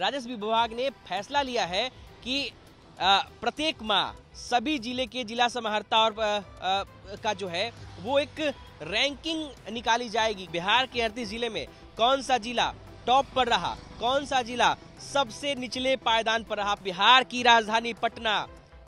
राजस्व विभाग ने फैसला लिया है कि प्रत्येक माह सभी जिले के जिला समाहर्ता और का जो है वो एक रैंकिंग निकाली जाएगी बिहार के अड़तीस जिले में कौन सा जिला टॉप पर रहा कौन सा जिला सबसे निचले पायदान पर रहा बिहार की राजधानी पटना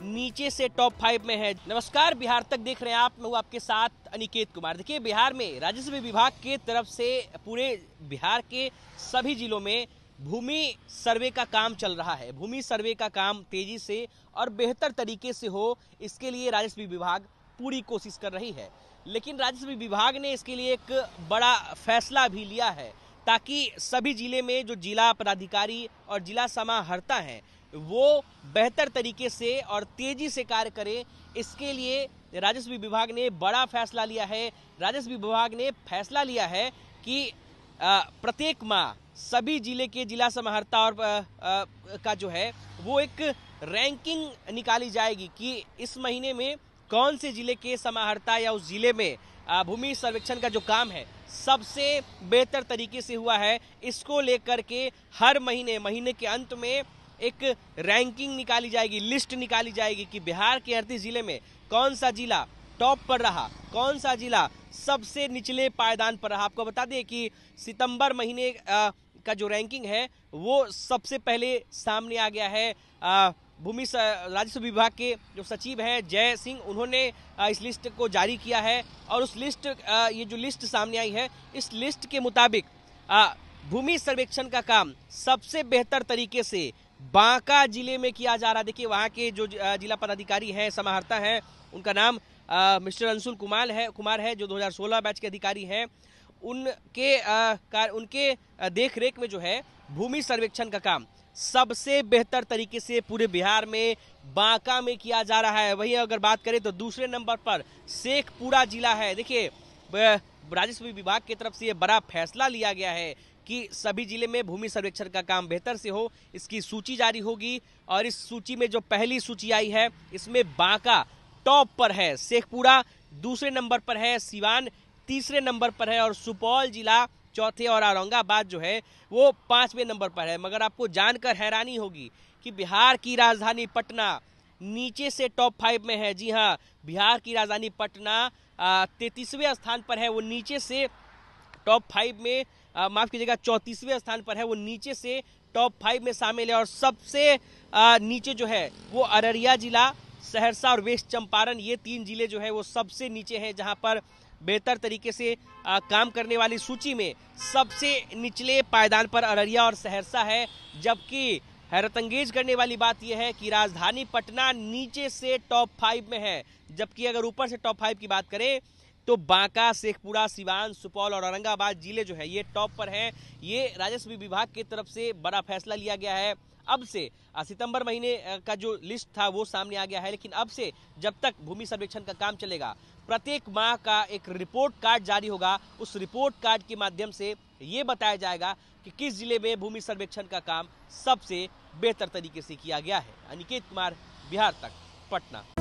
नीचे से टॉप फाइव में है नमस्कार बिहार तक देख रहे हैं आप मैं हूँ आपके साथ अनिकेत कुमार देखिए बिहार में राजस्व विभाग के तरफ से पूरे बिहार के सभी जिलों में भूमि सर्वे का काम चल रहा है भूमि सर्वे का काम तेजी से और बेहतर तरीके से हो इसके लिए राजस्व विभाग पूरी कोशिश कर रही है लेकिन राजस्व विभाग ने इसके लिए एक बड़ा फैसला भी लिया है ताकि सभी जिले में जो जिला पदाधिकारी और जिला समाहर्ता हैं वो बेहतर तरीके से और तेजी से कार्य करें इसके लिए राजस्व विभाग ने बड़ा फैसला लिया है राजस्व विभाग ने फैसला लिया है कि प्रत्येक माह सभी जिले के जिला समाहर्ता और का जो है वो एक रैंकिंग निकाली जाएगी कि इस महीने में कौन से जिले के समाहर्ता या उस जिले में भूमि सर्वेक्षण का जो काम है सबसे बेहतर तरीके से हुआ है इसको लेकर के हर महीने महीने के अंत में एक रैंकिंग निकाली जाएगी लिस्ट निकाली जाएगी कि बिहार के अड़तीस जिले में कौन सा जिला टॉप पर रहा कौन सा जिला सबसे निचले पायदान पर रहा आपको बता दें कि सितंबर महीने का जो रैंकिंग है वो सबसे पहले सामने आ गया है भूमि राजस्व विभाग के जो सचिव हैं जय सिंह उन्होंने इस लिस्ट को जारी किया है और उस लिस्ट ये जो लिस्ट सामने आई है इस लिस्ट के मुताबिक भूमि सर्वेक्षण का काम सबसे बेहतर तरीके से बांका जिले में किया जा रहा देखिए वहाँ के जो जिला पदाधिकारी हैं समाहर्ता हैं उनका नाम मिस्टर अंशुल कुमार है कुमार है जो 2016 बैच के अधिकारी हैं उनके आ, कार, उनके देख रेख में जो है भूमि सर्वेक्षण का काम सबसे बेहतर तरीके से पूरे बिहार में बांका में किया जा रहा है वहीं अगर बात करें तो दूसरे नंबर पर शेखपुरा जिला है देखिए राजस्व विभाग की तरफ से ये बड़ा फैसला लिया गया है कि सभी जिले में भूमि सर्वेक्षण का काम बेहतर से हो इसकी सूची जारी होगी और इस सूची में जो पहली सूची आई है इसमें बांका टॉप पर है शेखपुरा दूसरे नंबर पर है सिवान तीसरे नंबर पर है और सुपौल जिला चौथे और औरंगाबाद जो है वो पाँचवें नंबर पर है मगर आपको जानकर हैरानी होगी कि बिहार की राजधानी पटना नीचे से टॉप फाइव में है जी हाँ बिहार की राजधानी पटना तैतीसवें स्थान पर है वो नीचे से टॉप फाइव में माफ़ कीजिएगा चौंतीसवें स्थान पर है वो नीचे से टॉप फाइव में शामिल है और सबसे आ, नीचे जो है वो अररिया जिला सहरसा और वेस्ट चंपारण ये तीन जिले जो है वो सबसे नीचे हैं जहां पर बेहतर तरीके से आ, काम करने वाली सूची में सबसे निचले पायदान पर अररिया और सहरसा है जबकि हैरतंगेज करने वाली बात यह है कि राजधानी पटना नीचे से टॉप फाइव में है जबकि अगर ऊपर से टॉप फाइव की बात करें तो बांका शेखपुरा सिवान सुपौल और औरंगाबाद जिले जो है ये टॉप पर हैं ये राजस्व विभाग की तरफ से बड़ा फैसला लिया गया है अब से सितंबर महीने का जो लिस्ट था वो सामने आ गया है लेकिन अब से जब तक भूमि सर्वेक्षण का काम चलेगा प्रत्येक माह का एक रिपोर्ट कार्ड जारी होगा उस रिपोर्ट कार्ड के माध्यम से ये बताया जाएगा कि किस जिले में भूमि सर्वेक्षण का काम सबसे बेहतर तरीके से किया गया है अनिकेत कुमार बिहार तक पटना